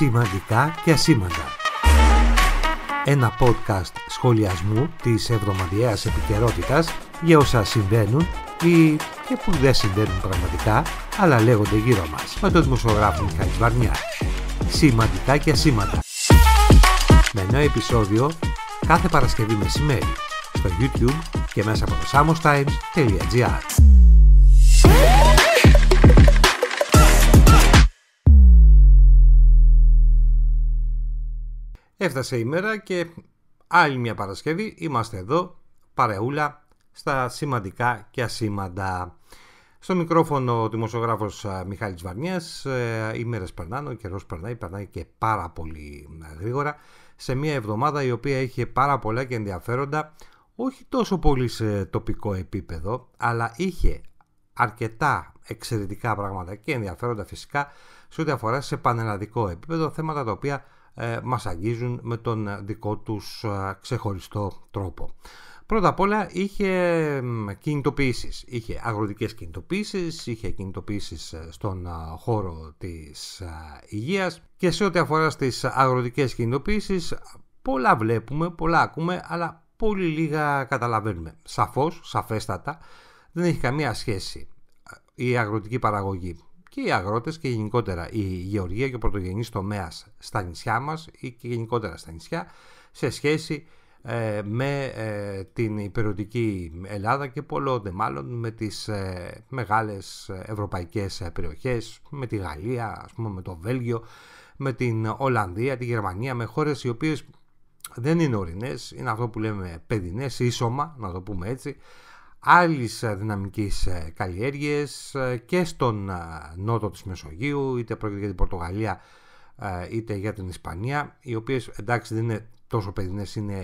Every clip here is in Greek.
Σημαντικά και ασήμαντα. Ένα podcast σχολιασμού της εβδομαδιαίας επικαιρότητας για όσα συμβαίνουν ή και που δεν συμβαίνουν πραγματικά, αλλά λέγονται γύρω μας, με τον δημοσιογράφο Μιχάλης Βαρνιά. Σημαντικά και ασήμαντα. Με νέο επεισόδιο κάθε Παρασκευή μεσημέρι στο YouTube και μέσα από το samosTimes.gr. Έφτασε η μέρα και άλλη μια Παρασκευή είμαστε εδώ παρεούλα στα σημαντικά και ασήμαντα. Στο μικρόφωνο ο δημοσιογράφος Μιχάλης Βαρνιάς, ε, οι μέρες περνάνε, ο καιρός περνάει, περνάει και πάρα πολύ ε, γρήγορα σε μια εβδομάδα η οποία είχε πάρα πολλά και ενδιαφέροντα, όχι τόσο πολύ σε τοπικό επίπεδο, αλλά είχε αρκετά εξαιρετικά πράγματα και ενδιαφέροντα φυσικά σε ό,τι αφορά σε πανελλαδικό επίπεδο, θέματα τα οποία ε, μας αγγίζουν με τον ε, δικό τους ε, ξεχωριστό τρόπο. Πρώτα απ' όλα είχε κινητοποιήσεις, είχε αγροτικές κινητοποιήσεις, είχε κινητοποιήσεις ε, στον χώρο της υγείας και σε ό,τι αφορά στις αγροτικές κινητοποιήσεις πολλά βλέπουμε, πολλά ακούμε, αλλά πολύ λίγα καταλαβαίνουμε. Σαφώς, σαφέστατα, δεν έχει καμία σχέση η αγροτική παραγωγή και οι αγρότες και γενικότερα η γεωργία και ο πρωτογενής τομέας στα νησιά μας ή και γενικότερα στα νησιά σε σχέση ε, με ε, την υπηρετική Ελλάδα και πολλών μάλλον με τις ε, μεγάλες ευρωπαϊκές περιοχές, με τη Γαλλία, ας πούμε, με το Βέλγιο, με την Ολλανδία, τη Γερμανία, με χώρες οι οποίες δεν είναι ορεινές, είναι αυτό που λέμε παιδινές, ίσωμα, να το πούμε έτσι, άλλης ε, δυναμικής ε, καλλιέργειας ε, και στον νότο της Μεσογείου, είτε πρόκειται για την Πορτογαλία είτε για την Ισπανία, οι οποίες εντάξει δεν είναι τόσο παιδινές, είναι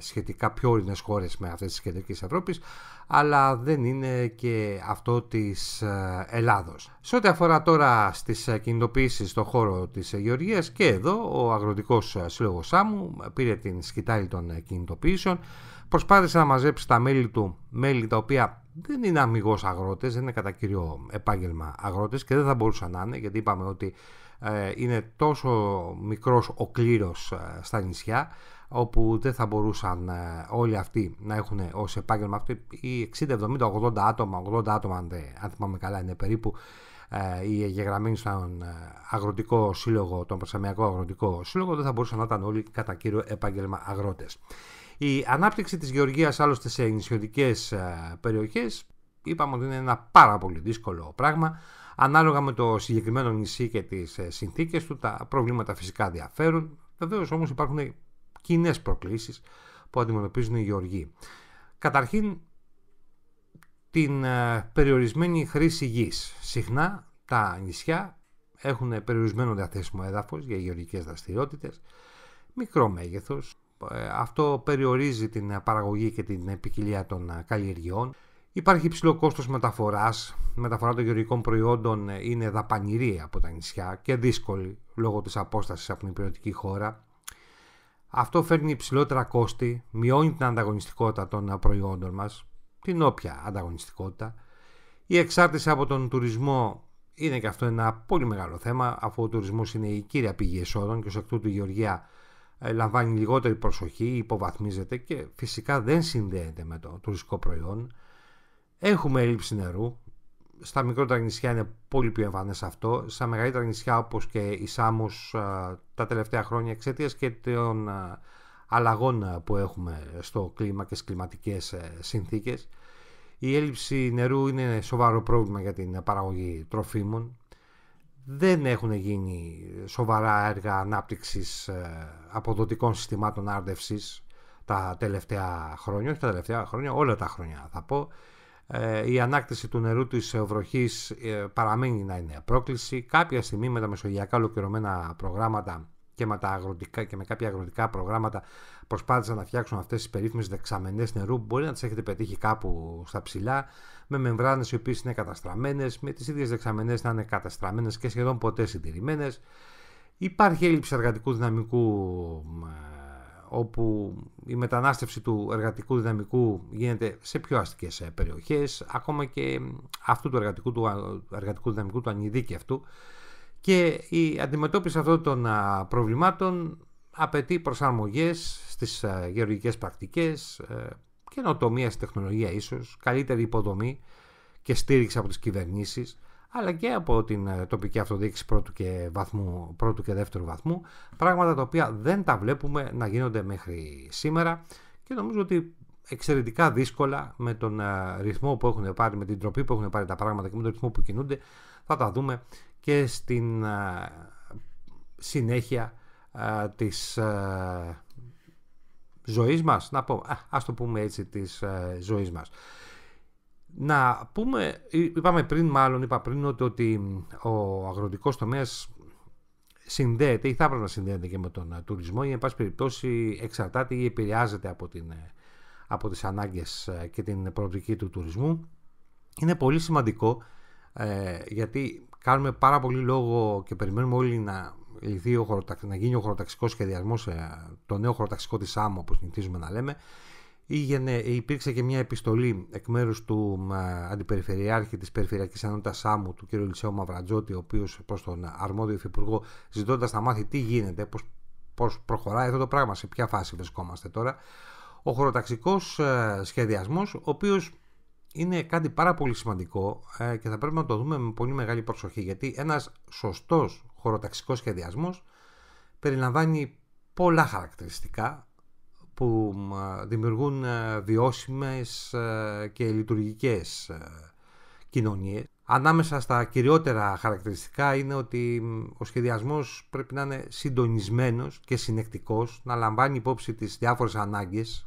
σχετικά πιο ορεινές χώρες με αυτές της κεντρικής Ευρώπης, αλλά δεν είναι και αυτό της Ελλάδος. Σε ό,τι αφορά τώρα στις κινητοποιήσεις στον χώρο της Γεωργίας, και εδώ ο Αγροτικός Σύλλογος Σάμου πήρε την σκητάλη των κινητοποιήσεων, προσπάθησε να μαζέψει τα μέλη του, μέλη τα οποία δεν είναι αμυγός αγρότες, δεν είναι κατά κύριο επάγγελμα αγρότες και δεν θα μπορούσαν να είναι, γιατί είπαμε ότι ε, είναι τόσο μικρός ο κλήρος ε, στα νησιά όπου δεν θα μπορούσαν ε, όλοι αυτοί να έχουν ως επάγγελμα αυτό ή 60, 70, 80 άτομα 80 άτομα αν, δεν, αν θυμάμαι καλά είναι περίπου οι εγγεγραμμένοι στον αγροτικό σύλλογο, τον Περσαμιακό Αγροτικό Σύλλογο δεν θα μπορούσαν να ήταν όλοι κατά κύριο επάγγελμα αγρότες. Η ανάπτυξη της γεωργίας άλλωστε σε νησιωτικές ε, περιοχές είπαμε ότι είναι ένα πάρα πολύ δύσκολο πράγμα. Ανάλογα με το συγκεκριμένο νησί και τις ε, συνθήκες του τα προβλήματα φυσικά διαφέρουν. Βεβαίως όμως υπάρχουν κοινέ προκλήσεις που αντιμετωπίζουν οι γεωργοί. Καταρχήν την ε, περιορισμένη χρήση γης. Συχνά τα νησιά έχουν περιορισμένο διαθέσιμο έδαφος για γεωργικές δραστηριότητες, μικρό μέγεθος, ε, αυτό περιορίζει την παραγωγή και την ποικιλία των ε, καλλιεργειών. Υπάρχει υψηλό κόστος μεταφοράς. Μεταφορά των γεωργικών προϊόντων ε, είναι δαπανηρή από τα νησιά και δύσκολη λόγω της απόστασης από την υπηρετική χώρα. Αυτό φέρνει υψηλότερα κόστη, μειώνει την ανταγωνιστικότητα των προϊόντων μας, την όποια ανταγωνιστικότητα. Η εξάρτηση από τον τουρισμό είναι και αυτό ένα πολύ μεγάλο θέμα, αφού ο τουρισμός είναι η κύρια πηγή εσόδων και ως εκ τούτου η Γεωργία ε, λαμβάνει λιγότερη προσοχή, υποβαθμίζεται και φυσικά δεν συνδέεται με το τουριστικό προϊόν. Έχουμε έλλειψη νερού. Στα μικρότερα νησιά είναι πολύ πιο εμφανές αυτό. Στα μεγαλύτερα νησιά όπως και η Σάμος ε, τα τελευταία χρόνια εξαιτίας και των ε, αλλαγών που έχουμε στο κλίμα και στις κλιματικές συνθήκες. Η έλλειψη νερού είναι σοβαρό πρόβλημα για την παραγωγή τροφίμων δεν έχουν γίνει σοβαρά έργα ανάπτυξης ε, αποδοτικών συστημάτων άρδευσης τα τελευταία χρόνια, τα τελευταία χρόνια, όλα τα χρόνια θα πω. Ε, η ανάκτηση του νερού της βροχής ε, παραμένει να είναι πρόκληση. Κάποια στιγμή με τα μεσογειακά ολοκληρωμένα προγράμματα και με, αγροτικά, και με κάποια αγροτικά προγράμματα προσπάθησαν να φτιάξουν αυτές τις περίφημες δεξαμενές νερού που μπορεί να τις έχετε πετύχει κάπου στα ψηλά με μεμβράνες οι οποίες είναι καταστραμμένες, με τις ίδιες δεξαμενές να είναι καταστραμμένες και σχεδόν ποτέ συντηρημένες. Υπάρχει έλλειψη εργατικού δυναμικού ε, όπου η μετανάστευση του εργατικού δυναμικού γίνεται σε πιο αστικές ε, περιοχές, ακόμα και αυτού του εργατικού, του εργατικού δυναμικού, του ανειδίκευτου, αυτού, και η αντιμετώπιση αυτών των προβλημάτων απαιτεί προσαρμογές στις γεωργικές πρακτικές, ε, καινοτομία στη τεχνολογία ίσως, καλύτερη υποδομή και στήριξη από τις κυβερνήσεις, αλλά και από την ε, τοπική αυτοδίκηση πρώτου και, βαθμού, πρώτου και δεύτερου βαθμού, πράγματα τα οποία δεν τα βλέπουμε να γίνονται μέχρι σήμερα και νομίζω ότι εξαιρετικά δύσκολα με τον ρυθμό που έχουν πάρει, με την τροπή που έχουν πάρει τα πράγματα και με τον ρυθμό που κινούνται, θα τα δούμε και στην συνέχεια της ζωής μας, να πω, α, ας το πούμε έτσι, της ζωής μας. Να πούμε, είπαμε πριν μάλλον, είπα πριν ότι, ο αγροτικός τομέας συνδέεται ή θα έπρεπε να συνδέεται και με τον τουρισμό ή εν πάση περιπτώσει εξαρτάται ή επηρεάζεται από, την, ε, από τις ανάγκες ε, και την προοπτική του τουρισμού. Είναι πολύ σημαντικό ε, γιατί κάνουμε πάρα πολύ λόγο και περιμένουμε όλοι να, λυθεί ο να γίνει ο χωροταξικός σχεδιασμός, ε, το νέο χωροταξικό της ΣΑΜΟ όπως συνηθίζουμε να λέμε. Ήγαινε, υπήρξε και μια επιστολή εκ μέρους του ε, Αντιπεριφερειάρχη της Περιφερειακής Ενότητα Σάμου, του κ. Λισέου Μαυρατζώτη, ο οποίος προς τον αρμόδιο υφυπουργό, ζητώντας να μάθει τι γίνεται, πώς προχωράει αυτό το πράγμα, σε ποια φάση βρισκόμαστε τώρα. Ο χωροταξικός ε, σχεδιασμός, ο οποίος είναι κάτι πάρα πολύ σημαντικό ε, και θα πρέπει να το δούμε με πολύ μεγάλη προσοχή γιατί ένας σωστός χωροταξικός σχεδιασμός περιλαμβάνει πολλά χαρακτηριστικά που δημιουργούν ε, βιώσιμες ε, και λειτουργικές ε, κοινωνίες. Ανάμεσα στα κυριότερα χαρακτηριστικά είναι ότι ο σχεδιασμός πρέπει να είναι συντονισμένος και συνεκτικός, να λαμβάνει υπόψη τις διάφορες ανάγκες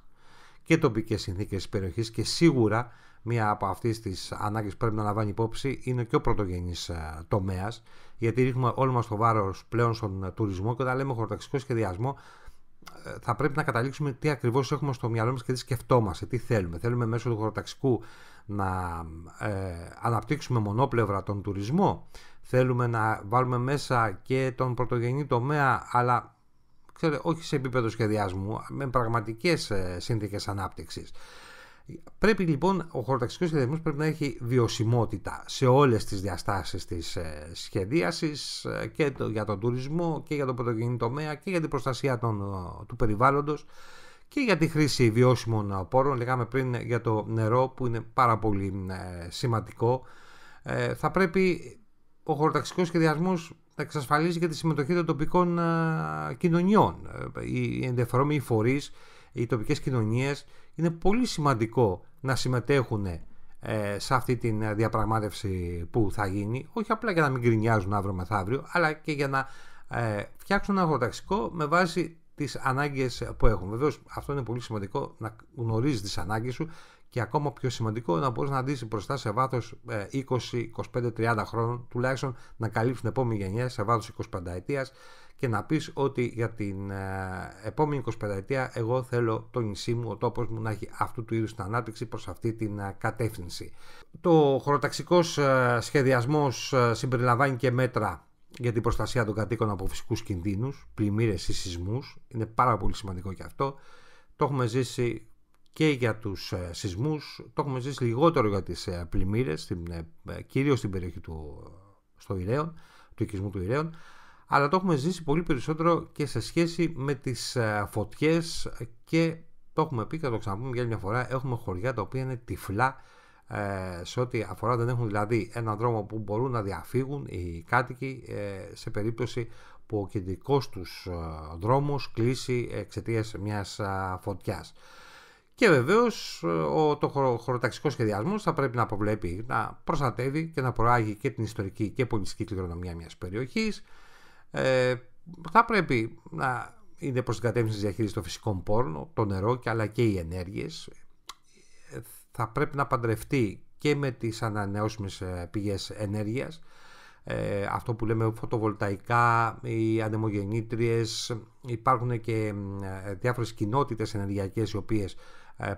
και τοπικές συνθήκες της περιοχής και σίγουρα μία από αυτέ τις ανάγκες που πρέπει να λαμβάνει υπόψη είναι και ο πρωτογενής ε, τομέας. Γιατί ρίχνουμε όλο μας το βάρος πλέον στον ε, τουρισμό και όταν λέμε χωροταξικό σχεδιασμό, ε, θα πρέπει να καταλήξουμε τι ακριβώς έχουμε στο μυαλό μας και τι σκεφτόμαστε, τι θέλουμε. Θέλουμε μέσω του χωροταξικού να αναπτύξουμε μονόπλευρα τον τουρισμό. Θέλουμε να βάλουμε μέσα και τον πρωτογενή τομέα, αλλά ξέρετε, όχι σε επίπεδο σχεδιασμού, με πραγματικές ε, σύνθηκες Πρέπει λοιπόν ο χωροταξικός σχεδιασμός πρέπει να έχει βιωσιμότητα σε όλες τις διαστάσεις της ε, σχεδίασης ε, και το, για τον τουρισμό και για τον πρωτογενή τομέα και για την προστασία των, ε, του περιβάλλοντος και για τη χρήση βιώσιμων πόρων. Λέγαμε πριν για το νερό που είναι πάρα πολύ σημαντικό. θα πρέπει ο χωροταξικός σχεδιασμός να εξασφαλίζει και τη συμμετοχή των τοπικών κοινωνιών. Οι ενδιαφερόμενοι φορείς, οι τοπικές κοινωνίες είναι πολύ σημαντικό να συμμετέχουν ε, σε αυτή τη ε, διαπραγμάτευση που θα γίνει, όχι απλά για να μην γκρινιάζουν αύριο μεθαύριο, αλλά και για να ε, φτιάξουν ένα αγροταξικό με βάση τις ανάγκες που έχουν. Βεβαίως αυτό είναι πολύ σημαντικό να γνωρίζεις τις ανάγκες σου και ακόμα πιο σημαντικό να μπορείς να αντίσεις μπροστά σε βάθος 20, 25, 30 χρόνων τουλάχιστον να καλύψουν επόμενη γενιά σε βάθος 25 ετίας και να πεις ότι για την ε, επόμενη 25 ετία εγώ θέλω το νησί μου, ο τόπος μου να έχει αυτού του είδους την ανάπτυξη προς αυτή την ε, κατεύθυνση. Το χωροταξικός ε, σχεδιασμός συμπεριλαμβάνει και μέτρα για την προστασία των κατοίκων από φυσικούς κινδύνους, πλημμύρες ή σεισμούς. Είναι πάρα πολύ σημαντικό και αυτό. Το έχουμε ζήσει και για τους σεισμούς, το έχουμε ζήσει λιγότερο για τις πλημμύρες, στην, κυρίως στην περιοχή του στο του οικισμού του Ιρέων αλλά το έχουμε ζήσει πολύ περισσότερο και σε σχέση με τις ε, φωτιές και το έχουμε πει και θα το ξαναπούμε για μια φορά έχουμε χωριά τα οποία είναι τυφλά ε, σε ό,τι αφορά δεν έχουν δηλαδή έναν δρόμο που μπορούν να διαφύγουν οι κάτοικοι ε, σε περίπτωση που ο κεντρικός τους δρόμος κλείσει εξαιτίας μιας φωτιάς. Και βεβαίως ο, το χωροταξικός σχεδιασμός θα πρέπει να προβλέπει, να προστατεύει και να προάγει και την ιστορική και πολιτιστική κληρονομιά μιας περιοχής, ε, θα πρέπει να είναι προς την κατεύθυνση της διαχείρισης των φυσικών πόρων, το νερό και αλλά και οι ενέργειες. Ε, θα πρέπει να παντρευτεί και με τις ανανεώσιμες ε, πηγές ενέργειας, ε, αυτό που λέμε φωτοβολταϊκά, οι ανεμογεννήτριες, υπάρχουν και διάφορες κοινότητες ενεργειακές οι οποίες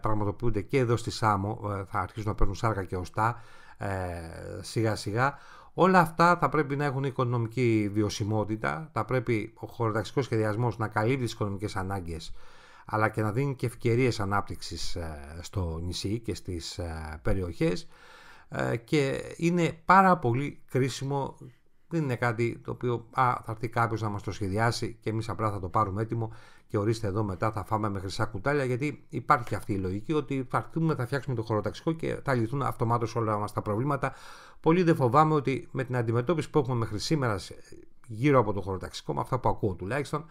πραγματοποιούνται και εδώ στη Σάμο, θα αρχίσουν να παίρνουν σάρκα και οστά σιγά σιγά. Όλα αυτά θα πρέπει να έχουν οικονομική βιωσιμότητα, θα πρέπει ο χωροταξικός σχεδιασμός να καλύπτει τις οικονομικές ανάγκες αλλά και να δίνει και ευκαιρίες ανάπτυξης ε, στο νησί και στις ε, περιοχές ε, και είναι πάρα πολύ κρίσιμο, δεν είναι κάτι το οποίο α, θα έρθει κάποιος να μας το σχεδιάσει και εμείς απλά θα το πάρουμε έτοιμο και ορίστε εδώ μετά θα φάμε με χρυσά κουτάλια, γιατί υπάρχει αυτή η λογική ότι θα έρθουμε, θα φτιάξουμε το χωροταξικό και θα λυθούν αυτομάτως όλα μας τα προβλήματα. Πολύ δεν φοβάμαι ότι με την αντιμετώπιση που έχουμε μέχρι σήμερα γύρω από το χωροταξικό, με αυτά που ακούω τουλάχιστον,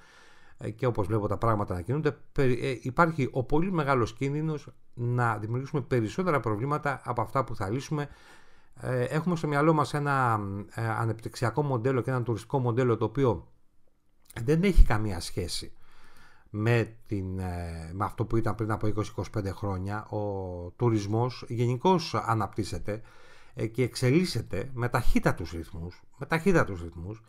ε, και όπως βλέπω τα πράγματα να κινούνται, ε, υπάρχει ο πολύ μεγάλος κίνδυνος να δημιουργήσουμε περισσότερα προβλήματα από αυτά που θα λύσουμε. Ε, έχουμε στο μυαλό μας ένα ανεπτυξιακό μοντέλο και ένα τουριστικό μοντέλο το οποίο δεν έχει καμία σχέση με, την, ε, αυτό που ήταν πριν από 20-25 χρόνια. Ο τουρισμός γενικώς αναπτύσσεται ε, και εξελίσσεται με ταχύτατους ρυθμούς, με ταχύτατους ρυθμούς.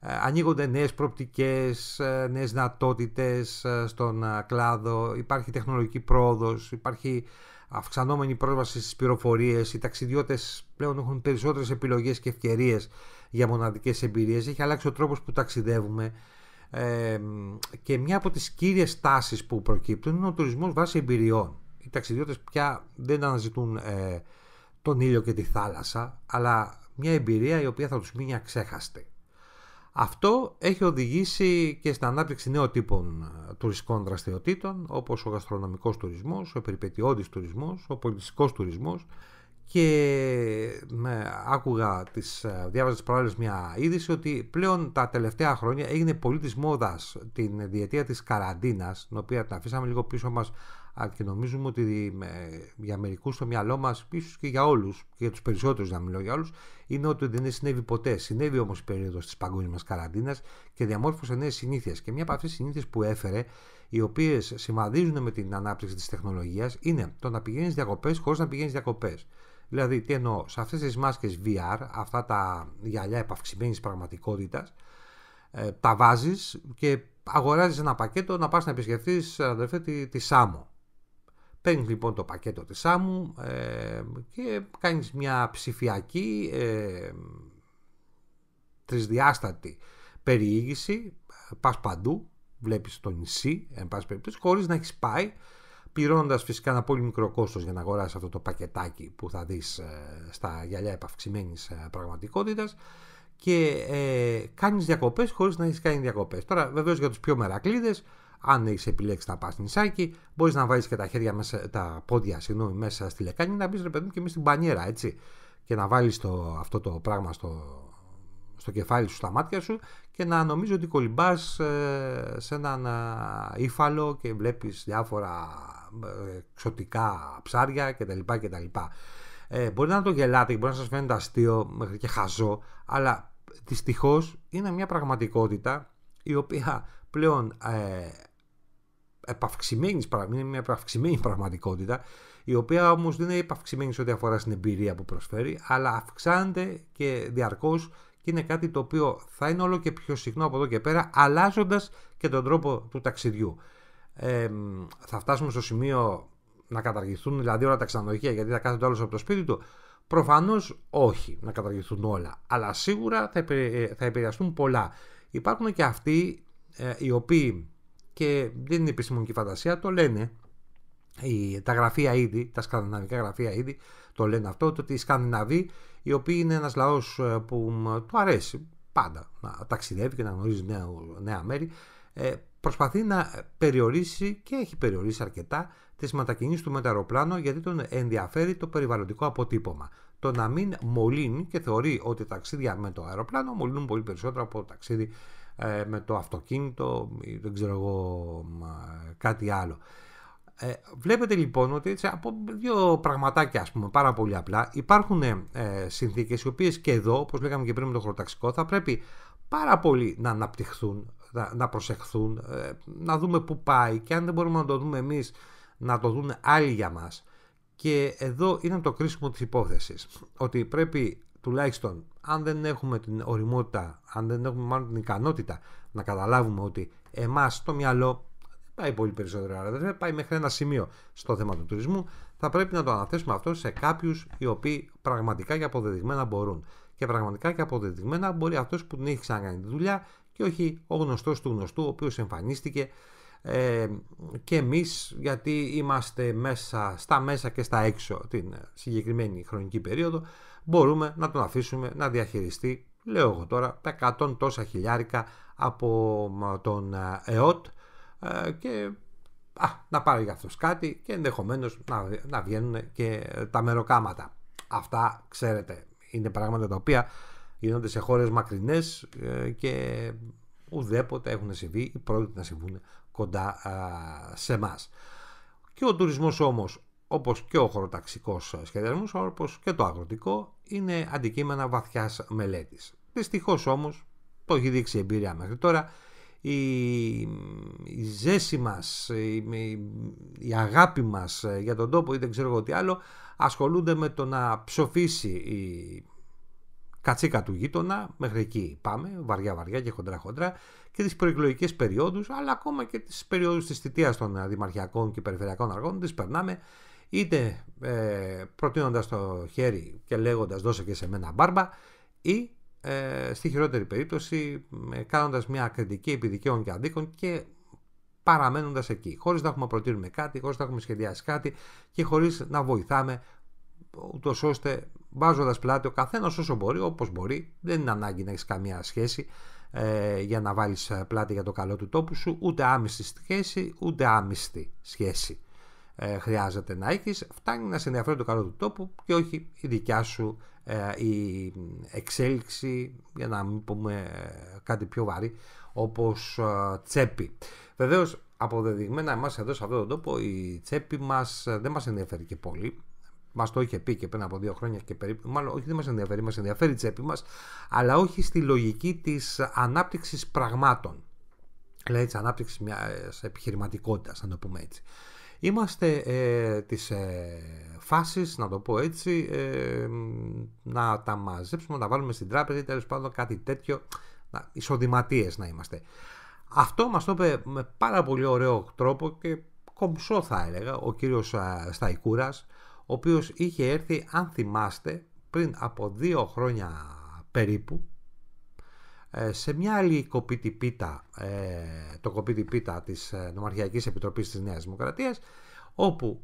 Ε, ανοίγονται νέες προπτικές, νέες δυνατότητες στον κλάδο, υπάρχει τεχνολογική πρόοδος, υπάρχει αυξανόμενη πρόσβαση στις πληροφορίες, οι ταξιδιώτες πλέον έχουν περισσότερες επιλογές και ευκαιρίες για μοναδικές εμπειρίες, έχει αλλάξει ο τρόπος που ταξιδεύουμε, και μια από τις κύριες τάσεις που προκύπτουν είναι ο τουρισμός βάσει εμπειριών. Οι ταξιδιώτες πια δεν αναζητούν ε, τον ήλιο και τη θάλασσα, αλλά μια εμπειρία η οποία θα τους μείνει αξέχαστη. Αυτό έχει οδηγήσει και στην ανάπτυξη νέων τύπων ε, τουριστικών δραστηριοτήτων, όπως ο γαστρονομικός τουρισμός, ο περιπετειώδης τουρισμός, ο πολιτιστικός τουρισμός, και με άκουγα τις, ε, διάβαζα τις προάλλες μια είδηση ότι πλέον τα τελευταία χρόνια έγινε πολύ της μόδας την διετία της καραντίνας την οποία την αφήσαμε λίγο πίσω μας και νομίζουμε ότι για μερικούς στο μυαλό μας πίσω και για όλους και για τους περισσότερους να μιλώ για όλους είναι ότι δεν συνέβη ποτέ. Συνέβη όμως η περίοδος της παγκόσμιας καραντίνας και διαμόρφωσε νέες συνήθειες και μια από αυτές τις συνήθειες που έφερε οι οποίες συμβαδίζουν με την ανάπτυξη της τεχνολογίας είναι το να πηγαίνεις διακοπές χωρίς να πηγαίνεις διακοπές. Δηλαδή, τι εννοώ, σε αυτές τις μάσκες VR, αυτά τα γυαλιά επαυξημένης πραγματικότητας, ε, τα βάζεις και αγοράζεις ένα πακέτο να πας να επισκεφθείς, αδερφέ, τη, τη Σάμο. Παίρνεις λοιπόν το πακέτο της Σάμου ε, και κάνεις μια ψηφιακή ε, τρισδιάστατη περιήγηση, πας παντού, βλέπεις το νησί, εν πάση περιπτώσει, χωρίς να έχεις πάει, πληρώνοντα φυσικά ένα πολύ μικρό κόστος για να αγοράσεις αυτό το πακετάκι που θα δεις ε, στα γυαλιά επαυξημένης ε, πραγματικότητας και ε, κάνεις διακοπές χωρίς να έχεις κάνει διακοπές. Τώρα, βεβαίως για τους πιο μερακλείδες, αν έχεις επιλέξει να πας νησάκι, μπορείς να βάλει και τα, χέρια μέσα, τα πόδια συγγνώμη, μέσα στη λεκάνη να μπει ρε παιδί μου και με στην πανιέρα, έτσι. Και να βάλεις αυτό το πράγμα στο, στο κεφάλι σου, στα μάτια σου και να νομίζω ότι κολυμπάς ε, σε έναν ύφαλο και βλέπεις διάφορα ε, ξωτικά ψάρια κτλ. κτλ. Ε, μπορεί να το γελάτε και μπορεί να σας φαίνεται αστείο μέχρι και χαζό, αλλά δυστυχώς είναι μια πραγματικότητα η οποία πλέον ε, επαυξημένης, είναι μια επαυξημένη πραγματικότητα, η οποία όμως δεν είναι επαυξημένη σε ό,τι αφορά στην εμπειρία που προσφέρει, αλλά αυξάνεται και διαρκώς και είναι κάτι το οποίο θα είναι όλο και πιο συχνό από εδώ και πέρα, αλλάζοντας και τον τρόπο του ταξιδιού ε, θα φτάσουμε στο σημείο να καταργηθούν δηλαδή όλα τα ξενοδοχεία γιατί θα κάθεται όλο από το σπίτι του. Προφανώς όχι να καταργηθούν όλα, αλλά σίγουρα θα, ε, θα επηρεαστούν πολλά. Υπάρχουν και αυτοί ε, οι οποίοι και δεν είναι επιστημονική φαντασία, το λένε οι, τα γραφεία ήδη, τα σκανδιναβικά γραφεία ήδη, το λένε αυτό, ότι οι Σκανδιναβοί, οι οποίοι είναι ένας λαός ε, που του αρέσει πάντα να ταξιδεύει και να γνωρίζει νέα, νέα μέρη, ε, προσπαθεί να περιορίσει και έχει περιορίσει αρκετά τις μετακινήσεις του με το αεροπλάνο γιατί τον ενδιαφέρει το περιβαλλοντικό αποτύπωμα. Το να μην μολύνει και θεωρεί ότι ταξίδια με το αεροπλάνο μολύνουν πολύ περισσότερο από ταξίδι ε, με το αυτοκίνητο ή δεν ξέρω εγώ ε, κάτι άλλο. Ε, βλέπετε λοιπόν ότι από δύο πραγματάκια ας πούμε πάρα πολύ απλά υπάρχουν ε, συνθήκες οι οποίες και εδώ όπως λέγαμε και πριν με το χωροταξικό θα πρέπει πάρα πολύ να αναπτυχθούν να, να προσεχθούν, ε, να δούμε πού πάει και αν δεν μπορούμε να το δούμε εμείς να το δουν άλλοι για μας. Και εδώ είναι το κρίσιμο της υπόθεσης, ότι πρέπει τουλάχιστον αν δεν έχουμε την οριμότητα, αν δεν έχουμε μάλλον την ικανότητα να καταλάβουμε ότι εμάς το μυαλό πάει πολύ περισσότερο, αλλά πάει μέχρι ένα σημείο στο θέμα του τουρισμού, θα πρέπει να το αναθέσουμε αυτό σε κάποιους οι οποίοι πραγματικά και αποδεδειγμένα μπορούν. Και πραγματικά και αποδεδειγμένα μπορεί αυτός που την έχει ξανακάνει τη δουλειά και όχι ο γνωστός του γνωστού ο οποίος εμφανίστηκε ε, και εμείς γιατί είμαστε μέσα, στα μέσα και στα έξω την συγκεκριμένη χρονική περίοδο μπορούμε να τον αφήσουμε να διαχειριστεί λέω εγώ τώρα τα 100 τόσα χιλιάρικα από τον ε, ΕΟΤ ε, και να πάρει για αυτός κάτι και ενδεχομένως να, να βγαίνουν και τα μεροκάματα. Αυτά ξέρετε είναι πράγματα τα οποία γίνονται σε χώρες μακρινές ε, και ουδέποτε έχουν συμβεί ή πρόκειται να συμβούν κοντά σε εμά. Και ο τουρισμός όμως, όπως και ο χωροταξικός σχεδιασμός, όπως και το αγροτικό, είναι αντικείμενα βαθιάς μελέτης. Δυστυχώς όμως, το έχει δείξει η εμπειρία μέχρι τώρα, η, ζέση μας, η, αγάπη μας για τον τόπο ή δεν ξέρω εγώ τι άλλο ασχολούνται με το να ψοφήσει η, κατσίκα του γείτονα, μέχρι εκεί πάμε, βαριά-βαριά και χοντρά-χοντρά, και τις προεκλογικές περιόδους, αλλά ακόμα και τις περιόδους της θητείας των δημαρχιακών και περιφερειακών αργών, τις περνάμε είτε ε, προτείνοντας το χέρι και λέγοντας δώσε και σε μένα μπάρμπα, ή ε, στη χειρότερη περίπτωση ε, κάνοντας μια κριτική επιδικαίων και αντίκων και παραμένοντας εκεί, χωρίς να έχουμε προτείνουμε κάτι, χωρίς να έχουμε σχεδιάσει κάτι και χωρίς να βοηθάμε ούτως ώστε βάζοντας πλάτη ο καθένας όσο μπορεί, όπως μπορεί. Δεν είναι ανάγκη να έχεις καμία σχέση ε, για να βάλεις ε, πλάτη για το καλό του τόπου σου, ούτε άμυστη σχέση, ούτε άμυστη σχέση ε, χρειάζεται να έχεις. Φτάνει να σε ενδιαφέρει το καλό του τόπου και όχι η δικιά σου η εξέλιξη, για να μην πούμε κάτι πιο βαρύ, όπως τσέπη. Βεβαίως, αποδεδειγμένα εμάς εδώ σε αυτόν τον τόπο η τσέπη μας δεν μας ενδιαφέρει και πολύ Μας το είχε πει και πριν από δύο χρόνια και περίπου. Μάλλον, όχι, δεν μας ενδιαφέρει, μας ενδιαφέρει η τσέπη μας, αλλά όχι στη λογική της ανάπτυξης πραγμάτων. Δηλαδή της ανάπτυξης μιας επιχειρηματικότητας, να το πούμε έτσι. Είμαστε ε, τις ε, να το πω έτσι, ε, να τα μαζέψουμε, να τα βάλουμε στην τράπεζα ή τέλος πάντων κάτι τέτοιο, να, εισοδηματίες να είμαστε. Αυτό μας το είπε με πάρα πολύ ωραίο τρόπο και κομψό θα έλεγα ο κύριος ε, Σταϊκούρας, ο οποίος είχε έρθει, αν θυμάστε, πριν από δύο χρόνια περίπου, ε, σε μια άλλη κοπίτη πίτα, ε, το κοπίτη πίτα της ε, Νομαρχιακής Επιτροπής της Νέας Δημοκρατίας, όπου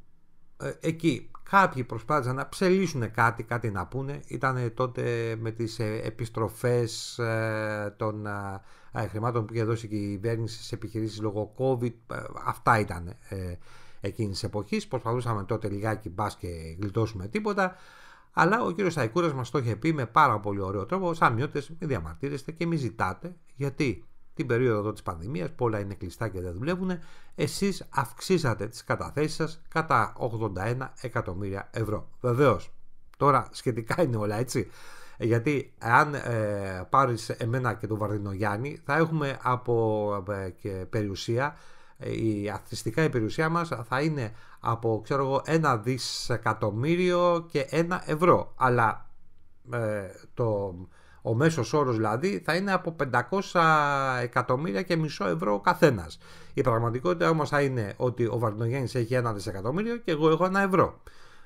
εκεί κάποιοι προσπάθησαν να ψελίσουν κάτι, κάτι να πούνε. Ήταν τότε με τις επιστροφές των χρημάτων που είχε δώσει η κυβέρνηση σε επιχειρήσεις λόγω COVID. Αυτά ήταν εκείνης της εποχής. Προσπαθούσαμε τότε λιγάκι μπας και γλιτώσουμε τίποτα. Αλλά ο κύριος Αϊκούρα μας το είχε πει με πάρα πολύ ωραίο τρόπο. Σαν μειώτες, μη διαμαρτύρεστε και μην ζητάτε, γιατί την περίοδο εδώ της πανδημίας όλα είναι κλειστά και δεν δουλεύουν. Εσείς αυξήσατε τις καταθέσεις σας κατά 81 εκατομμύρια ευρώ. Βεβαίως, τώρα σχετικά είναι όλα έτσι. Γιατί αν ε, πάρεις εμένα και τον Βαρδινογιάννη θα έχουμε από ε, και περιουσία η αθρηστικά η περιουσία μας θα είναι από ξέρω εγώ ένα δισεκατομμύριο και ένα ευρώ αλλά ε, το, ο μέσος όρος δηλαδή θα είναι από 500 εκατομμύρια και μισό ευρώ ο καθένας η πραγματικότητα όμως θα είναι ότι ο Βαρδινογέννης έχει ένα δισεκατομμύριο και εγώ έχω ένα ευρώ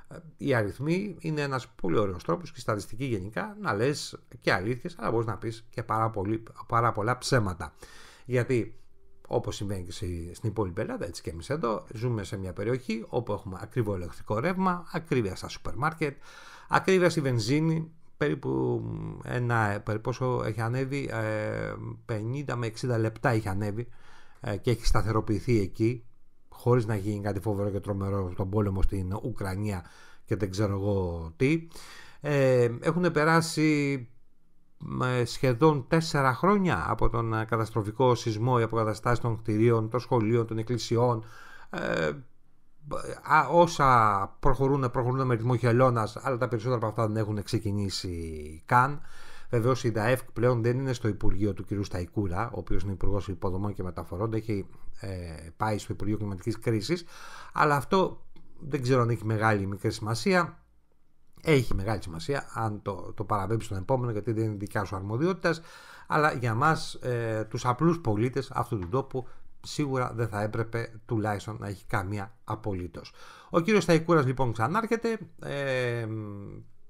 ε, οι αριθμοί είναι ένας πολύ ωραίος τρόπος και στατιστική γενικά να λες και αλήθειες αλλά μπορείς να πεις και πάρα, πάρα πολλά ψέματα γιατί όπως συμβαίνει και στην υπόλοιπη Ελλάδα, έτσι και εμείς εδώ, ζούμε σε μια περιοχή όπου έχουμε ακριβό ηλεκτρικό ρεύμα, ακρίβεια στα σούπερ μάρκετ, ακρίβεια στη βενζίνη, περίπου ένα, πόσο έχει ανέβει, 50 ε, με 60 λεπτά έχει ανέβει ε, και έχει σταθεροποιηθεί εκεί, χωρίς να γίνει κάτι φοβερό και τρομερό στον πόλεμο στην Ουκρανία και δεν ξέρω εγώ τι. Ε, έχουν περάσει σχεδόν τέσσερα χρόνια από τον ε, καταστροφικό σεισμό, οι αποκαταστάσεις των κτηρίων, των σχολείων, των εκκλησιών, ε, όσα προχωρούν, προχωρούν με ρυθμό χελώνα, αλλά τα περισσότερα από αυτά δεν έχουν ξεκινήσει καν. Βεβαίως η ΔΑΕΦΚ πλέον δεν είναι στο Υπουργείο του κ. Σταϊκούρα, ο οποίος είναι Υπουργός Υποδομών και Μεταφορών, έχει ε, πάει στο Υπουργείο Κλιματικής Κρίσης. Αλλά αυτό δεν ξέρω αν έχει μεγάλη ή μικρή σημασία. Έχει μεγάλη σημασία αν το, το παραβέψει στον επόμενο γιατί δεν είναι δικιά σου αρμοδιότητας. Αλλά για μας ε, τους απλούς πολίτες αυτού του τόπου, σίγουρα δεν θα έπρεπε τουλάχιστον να έχει καμία απολύτως. Ο κύριος Σταϊκούρας λοιπόν ξανάρχεται. Ε,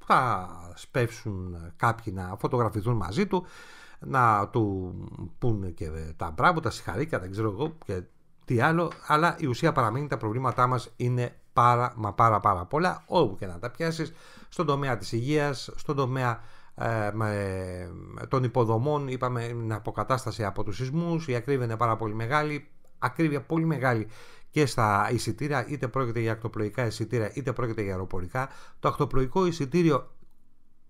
θα σπεύσουν κάποιοι να φωτογραφηθούν μαζί του, να του πούνε και τα μπράβο, τα συγχαρήκα, δεν ξέρω εγώ και τι άλλο, αλλά η ουσία παραμένει τα προβλήματά μας είναι πάρα μα πάρα πάρα πολλά όπου και να τα πιάσεις στον τομέα της υγείας, στον τομέα ε, των υποδομών είπαμε την αποκατάσταση από τους σεισμούς η ακρίβεια είναι πάρα πολύ μεγάλη ακρίβεια πολύ μεγάλη και στα εισιτήρια είτε πρόκειται για ακτοπλοϊκά εισιτήρια είτε πρόκειται για αεροπορικά το ακτοπλοϊκό εισιτήριο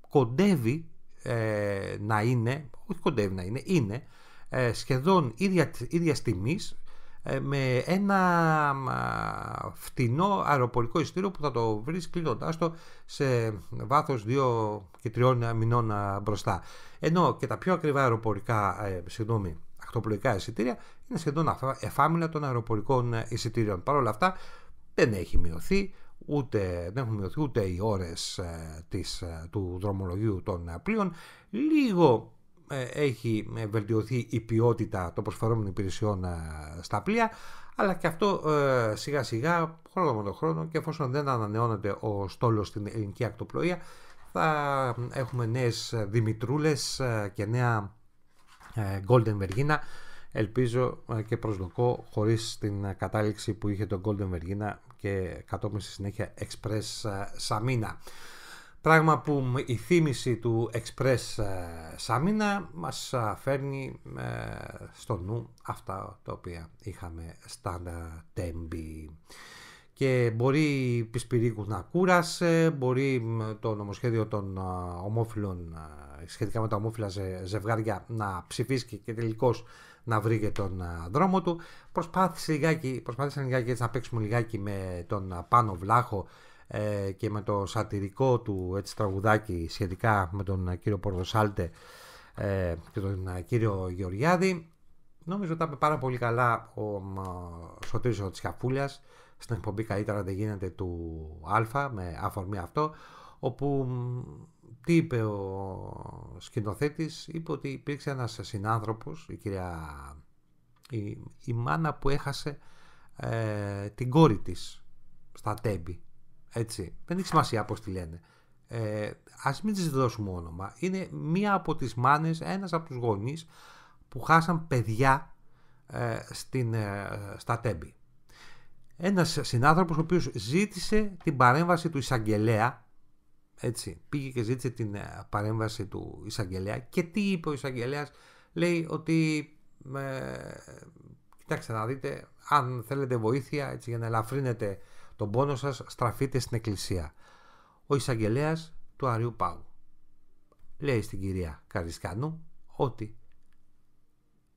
κοντεύει ε, να είναι όχι κοντεύει να είναι, είναι ε, σχεδόν ίδια, ίδιας τιμής ε, με ένα φτηνό αεροπορικό εισιτήριο που θα το βρεις κλείνοντάς το σε βάθος 2 και 3 μηνών μπροστά. Ενώ και τα πιο ακριβά αεροπορικά, ε, συγγνώμη, ακτοπλοϊκά εισιτήρια είναι σχεδόν εφάμιλα των αεροπορικών ε, εισιτήριων. Παρ' όλα αυτά δεν έχει μειωθεί ούτε, δεν έχουν μειωθεί ούτε οι ώρες ε, της, του δρομολογίου των πλοίων. Λίγο ε, έχει ε, βελτιωθεί η ποιότητα των προσφερόμενων υπηρεσιών ε, στα πλοία αλλά και αυτό σιγά σιγά χρόνο με τον χρόνο και εφόσον δεν ανανεώνεται ο στόλος στην ελληνική ακτοπλοεία θα έχουμε νέες δημητρούλες και νέα Golden Vergina ελπίζω και προσδοκώ χωρίς την κατάληξη που είχε το Golden Vergina και κατόπιν στη συνέχεια Express Samina. Πράγμα που η θύμηση του Express ε, Σάμινα μας ε, φέρνει ε, στο νου αυτά τα οποία είχαμε στα τέμπη. Και μπορεί η Πισπυρίκου να κούρασε, μπορεί το νομοσχέδιο των ομόφυλων σχετικά με τα ομόφυλα ζευγάρια να ψηφίσει και τελικώς να βρει και τον δρόμο του. Προσπάθησε λιγάκι, προσπάθησε λιγάκι έτσι να παίξουμε λιγάκι με τον Πάνο Βλάχο ε, και με το σατυρικό του έτσι, τραγουδάκι σχετικά με τον ε, κύριο Πορδοσάλτε ε, και τον ε, κύριο Γεωργιάδη. Νομίζω τα είπε πάρα πολύ καλά ο, Σωτήρης ο στην εκπομπή καλύτερα δεν γίνεται του Α με αφορμή αυτό όπου τι είπε ο σκηνοθέτης είπε ότι υπήρξε ένας συνάνθρωπος η κυρία η, μάνα που έχασε την κόρη της στα τέμπη έτσι. Δεν έχει σημασία πώς τη λένε. Ε, Ας μην της δώσουμε όνομα. Είναι μία από τις μάνες, ένας από τους γονείς που χάσαν παιδιά ε, στην, ε, στα Τέμπη. Ένας συνάνθρωπος ο οποίος ζήτησε την παρέμβαση του εισαγγελέα. Έτσι, πήγε και ζήτησε την ε, παρέμβαση του εισαγγελέα. Και τι είπε ο εισαγγελέας, λέει ότι. Ε, κοιτάξτε να δείτε, αν θέλετε βοήθεια έτσι, για να ελαφρύνετε τον πόνο σας στραφείτε στην εκκλησία. Ο εισαγγελέας του Αριού Πάου λέει στην κυρία Καρισκανού ότι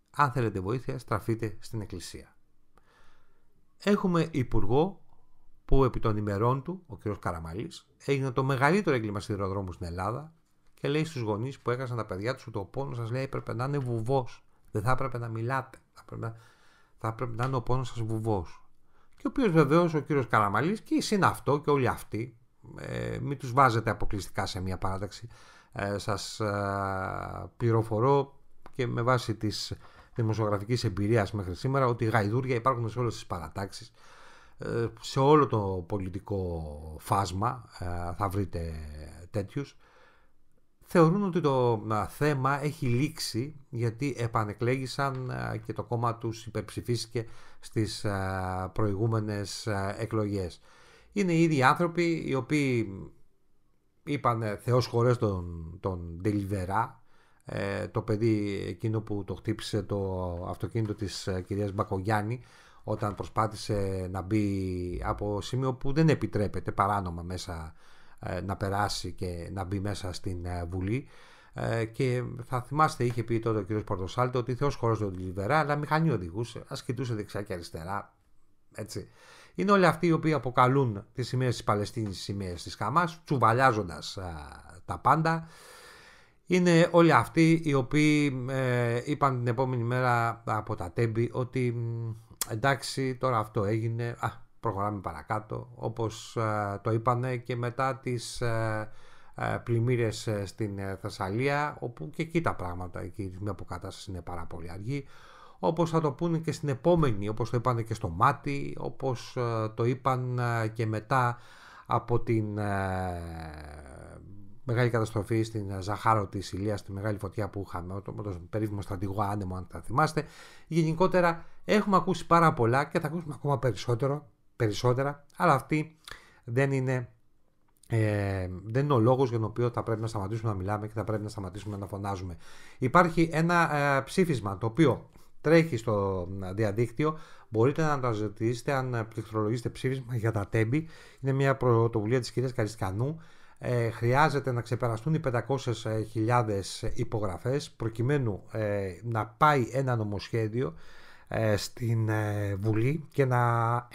αν θέλετε βοήθεια στραφείτε στην εκκλησία. Έχουμε υπουργό που επί των ημερών του, ο κ. Καραμαλής, έγινε το μεγαλύτερο έγκλημα σιδηροδρόμου στην Ελλάδα και λέει στους γονείς που έχασαν τα παιδιά τους ότι ο πόνος σας λέει έπρεπε να είναι βουβός. Δεν θα έπρεπε να μιλάτε. Θα έπρεπε να, θα έπρεπε να είναι ο πόνος σας βουβός και ο οποίος βεβαίως ο κύριος Καραμαλής και είναι αυτό και όλοι αυτοί ε, μην τους βάζετε αποκλειστικά σε μια παράταξη ε, σας ε, πληροφορώ και με βάση της δημοσιογραφικής εμπειρίας μέχρι σήμερα ότι γαϊδούρια υπάρχουν σε όλες τις παρατάξεις ε, σε όλο το πολιτικό φάσμα ε, θα βρείτε τέτοιους θεωρούν ότι το θέμα έχει λήξει γιατί επανεκλέγησαν και το κόμμα τους υπερψηφίστηκε στις προηγούμενες εκλογές. Είναι οι ίδιοι άνθρωποι οι οποίοι είπαν ε, θεός χωρές τον, τον Ντελιβερά, ε, το παιδί εκείνο που το χτύπησε το αυτοκίνητο της ε, κυρίας Μπακογιάννη όταν προσπάθησε να μπει από σημείο που δεν επιτρέπεται παράνομα μέσα ε, να περάσει και να μπει μέσα στην ε, Βουλή ε, και θα θυμάστε, είχε πει τότε ο κ. Πορτοσάλτο ότι θεός χώρος τη λιβερά, αλλά μηχανή οδηγούσε, ας κοιτούσε δεξιά και αριστερά. Έτσι. Είναι όλοι αυτοί οι οποίοι αποκαλούν τις σημαίες της Παλαιστίνης σημαίες της Χαμάς, τσουβαλιάζοντας τα πάντα. Είναι όλοι αυτοί οι οποίοι ε, είπαν την επόμενη μέρα από τα τέμπη ότι εντάξει τώρα αυτό έγινε, α, προχωράμε παρακάτω όπως ε, το είπανε και μετά τις ε, ε, πλημμύρες στην Θεσσαλία όπου και εκεί τα πράγματα, εκεί η αποκατάστασης είναι πάρα πολύ αργή όπως θα το πούνε και στην επόμενη, όπως το είπανε και στο μάτι, όπως το είπαν και μετά από την μεγάλη καταστροφή στην Ζαχάρο της Ηλίας, τη μεγάλη φωτιά που είχαμε, το, το περίφημο στρατηγό άνεμο αν τα θυμάστε. Γενικότερα έχουμε ακούσει πάρα πολλά και θα ακούσουμε ακόμα περισσότερο περισσότερα, αλλά αυτή δεν είναι, ε, δεν είναι ο λόγος για τον οποίο θα πρέπει να σταματήσουμε να μιλάμε και θα πρέπει να σταματήσουμε να φωνάζουμε. Υπάρχει ένα ε, ψήφισμα το οποίο τρέχει στο ε, διαδίκτυο. Μπορείτε να το ζητήσετε αν ε, πληκτρολογήσετε ψήφισμα για τα τέμπη. Είναι μια πρωτοβουλία της κυρίας Καριστικανού, χρειάζεται να ξεπεραστούν οι 500.000 υπογραφές προκειμένου να πάει ένα νομοσχέδιο ε, στην ε, Βουλή και να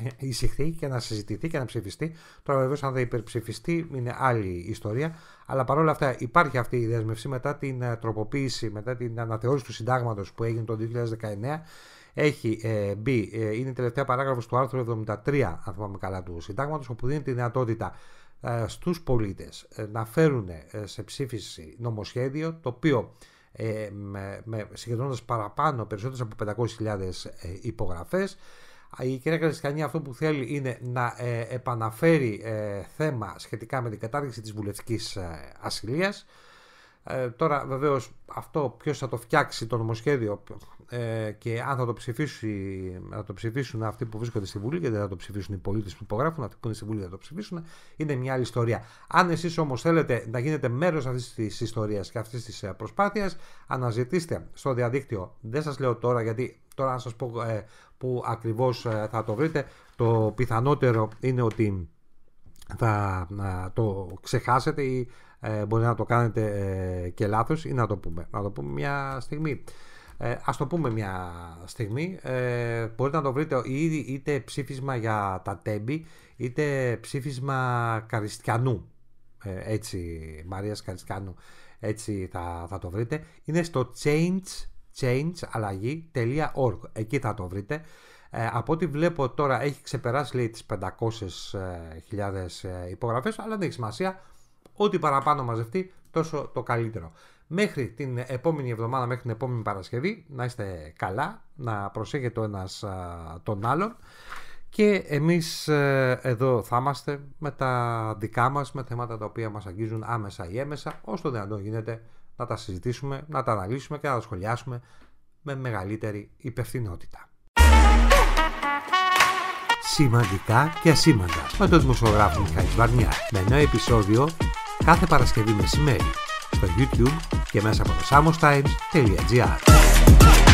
ε, εισηχθεί και να συζητηθεί και να ψηφιστεί. Τώρα βεβαίως αν δεν υπερψηφιστεί είναι άλλη ιστορία. Αλλά παρόλα αυτά υπάρχει αυτή η δέσμευση μετά την τροποποίηση, μετά την αναθεώρηση του συντάγματος που έγινε το 2019 έχει μπει, είναι η τελευταία παράγραφος του άρθρου 73, αν θυμάμαι καλά, του συντάγματος, όπου δίνει τη δυνατότητα ε, στους πολίτες να φέρουν σε ψήφιση νομοσχέδιο, το οποίο ε, με, με, παραπάνω περισσότερες από 500.000 ε, υπογραφές. Η κυρία Κρασικανή αυτό που θέλει είναι να ε, επαναφέρει ε, θέμα σχετικά με την κατάργηση της βουλευτικής ασυλίας ε, τώρα βεβαίως αυτό ποιος θα το φτιάξει το νομοσχέδιο ε, και αν θα το, το ψηφίσουν αυτοί που βρίσκονται στη Βουλή, και δεν θα το ψηφίσουν οι πολίτες που υπογράφουν, αυτοί που είναι στη Βουλή θα το ψηφίσουν, είναι μια άλλη ιστορία. Αν εσείς όμως θέλετε να γίνετε μέρος αυτής της ιστορίας και αυτής της ε, προσπάθειας, αναζητήστε στο διαδίκτυο. Δεν σας λέω τώρα, γιατί τώρα να σας πω ε, που ακριβώς ε, θα το βρείτε. Το πιθανότερο είναι ότι θα το ξεχάσετε ή ε, μπορεί να το κάνετε ε, και λάθος ή να το πούμε. Να το πούμε μια στιγμή. Ε, ας το πούμε μια στιγμή. Ε, μπορείτε να το βρείτε ήδη είτε ψήφισμα για τα τέμπη είτε ψήφισμα Καριστιανού. Ε, έτσι, Μαρίας Καριστιανού. Έτσι θα, θα το βρείτε. Είναι στο change, change Εκεί θα το βρείτε. Ε, από ό,τι βλέπω τώρα έχει ξεπεράσει λέει τις 500.000 υπογραφές αλλά δεν έχει σημασία Ό,τι παραπάνω μαζευτεί, τόσο το καλύτερο. Μέχρι την επόμενη εβδομάδα, μέχρι την επόμενη Παρασκευή, να είστε καλά, να προσέχετε ο ένας τον άλλον και εμείς ε, εδώ θα είμαστε με τα δικά μας, με θέματα τα οποία μας αγγίζουν άμεσα ή έμεσα, όσο το γίνεται να τα συζητήσουμε, να τα αναλύσουμε και να τα σχολιάσουμε με μεγαλύτερη υπευθυνότητα. Σημαντικά και ασήμαντα με τον δημοσιογράφο Με νέο επεισόδιο κάθε Παρασκευή μεσημέρι στο YouTube και μέσα από το samosTimes.gr.